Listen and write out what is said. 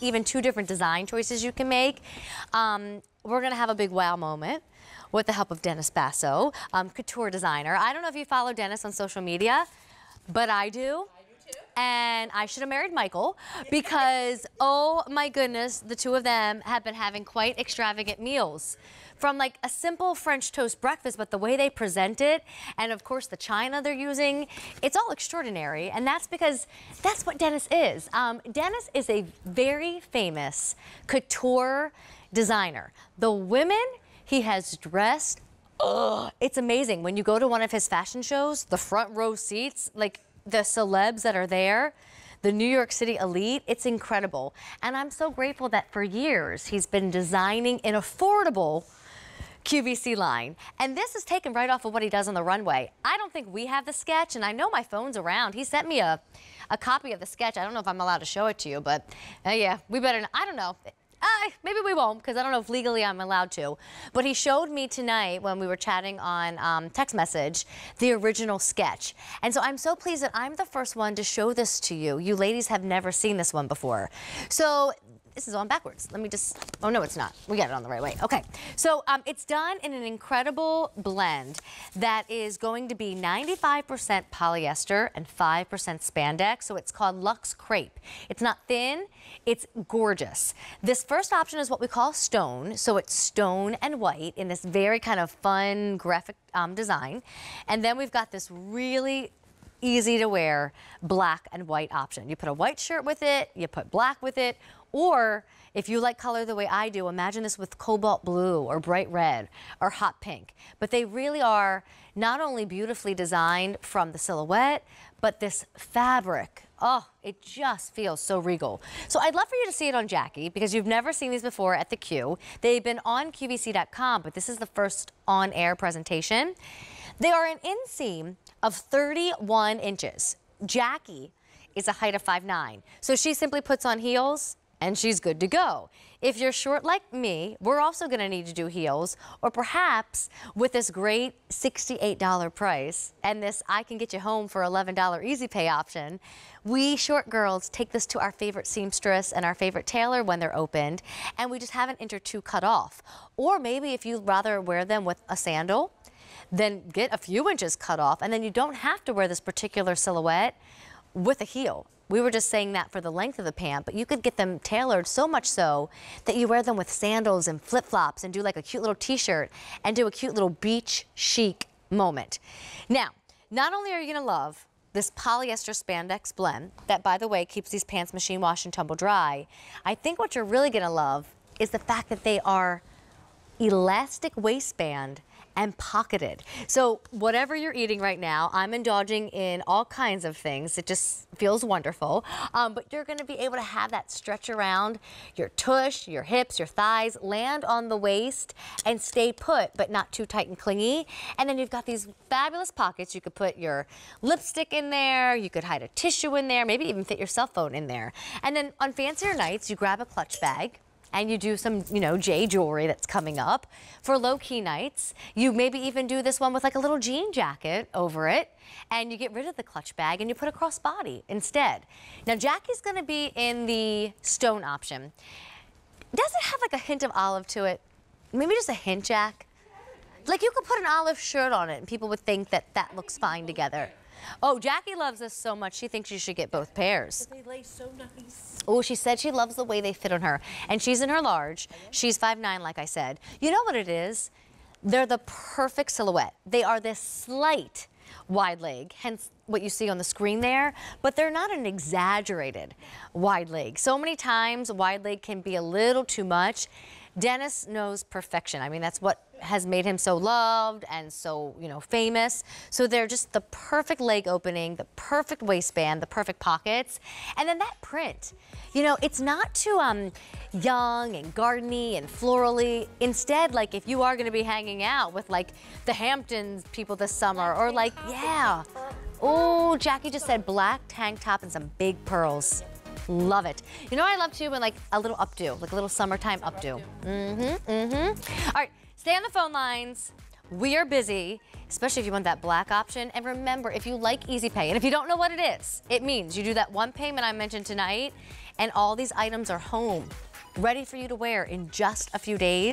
even two different design choices you can make. Um, we're gonna have a big wow moment with the help of Dennis Basso, um, couture designer. I don't know if you follow Dennis on social media, but I do and I should have married Michael because, oh my goodness, the two of them have been having quite extravagant meals. From like a simple French toast breakfast, but the way they present it, and of course the china they're using, it's all extraordinary. And that's because that's what Dennis is. Um, Dennis is a very famous couture designer. The women he has dressed Ugh, it's amazing. When you go to one of his fashion shows, the front row seats, like the celebs that are there, the New York City elite, it's incredible. And I'm so grateful that for years he's been designing an affordable QVC line. And this is taken right off of what he does on the runway. I don't think we have the sketch, and I know my phone's around. He sent me a, a copy of the sketch. I don't know if I'm allowed to show it to you, but uh, yeah, we better, I don't know. Uh, maybe we won't because I don't know if legally I'm allowed to. But he showed me tonight when we were chatting on um, text message the original sketch. And so I'm so pleased that I'm the first one to show this to you. You ladies have never seen this one before. So this is on backwards. Let me just, oh no, it's not. We got it on the right way. Okay, so um, it's done in an incredible blend that is going to be 95% polyester and 5% spandex. So it's called Luxe Crepe. It's not thin, it's gorgeous. This first option is what we call stone. So it's stone and white in this very kind of fun graphic um, design. And then we've got this really easy to wear black and white option. You put a white shirt with it, you put black with it, or if you like color the way I do, imagine this with cobalt blue or bright red or hot pink. But they really are not only beautifully designed from the silhouette, but this fabric. Oh, it just feels so regal. So I'd love for you to see it on Jackie because you've never seen these before at the Q. They've been on QVC.com, but this is the first on-air presentation. They are an inseam of 31 inches. Jackie is a height of 5'9", so she simply puts on heels and she's good to go. If you're short like me, we're also going to need to do heels or perhaps with this great $68 price and this I can get you home for $11 easy pay option, we short girls take this to our favorite seamstress and our favorite tailor when they're opened and we just have an inch or two cut off. Or maybe if you'd rather wear them with a sandal, then get a few inches cut off, and then you don't have to wear this particular silhouette with a heel. We were just saying that for the length of the pant, but you could get them tailored so much so that you wear them with sandals and flip-flops and do like a cute little t-shirt and do a cute little beach chic moment. Now, not only are you gonna love this polyester spandex blend that, by the way, keeps these pants machine wash and tumble dry, I think what you're really gonna love is the fact that they are elastic waistband and pocketed. So whatever you're eating right now, I'm indulging in all kinds of things. It just feels wonderful. Um, but you're going to be able to have that stretch around your tush, your hips, your thighs, land on the waist and stay put, but not too tight and clingy. And then you've got these fabulous pockets. You could put your lipstick in there. You could hide a tissue in there, maybe even fit your cell phone in there. And then on fancier nights, you grab a clutch bag and you do some, you know, J jewelry that's coming up. For low key nights, you maybe even do this one with like a little jean jacket over it and you get rid of the clutch bag and you put a crossbody instead. Now Jackie's gonna be in the stone option. Does it have like a hint of olive to it? Maybe just a hint, Jack? Like you could put an olive shirt on it and people would think that that looks fine together. Oh, Jackie loves this so much. She thinks you should get both pairs. They lay so nice. Oh, she said she loves the way they fit on her. And she's in her large. She's 5'9", like I said. You know what it is? They're the perfect silhouette. They are this slight wide leg, hence what you see on the screen there, but they're not an exaggerated wide leg. So many times wide leg can be a little too much. Dennis knows perfection. I mean, that's what has made him so loved and so, you know, famous. So they're just the perfect leg opening, the perfect waistband, the perfect pockets. And then that print, you know, it's not too um, young and gardeny and florally. Instead, like if you are going to be hanging out with like the Hamptons people this summer or like, yeah. Oh, Jackie just said black tank top and some big pearls. Love it. You know I love too? When like a little updo, like a little summertime updo. Mm-hmm, mm-hmm. All right, stay on the phone lines. We are busy, especially if you want that black option. And remember, if you like Easy Pay, and if you don't know what it is, it means you do that one payment I mentioned tonight, and all these items are home, ready for you to wear in just a few days.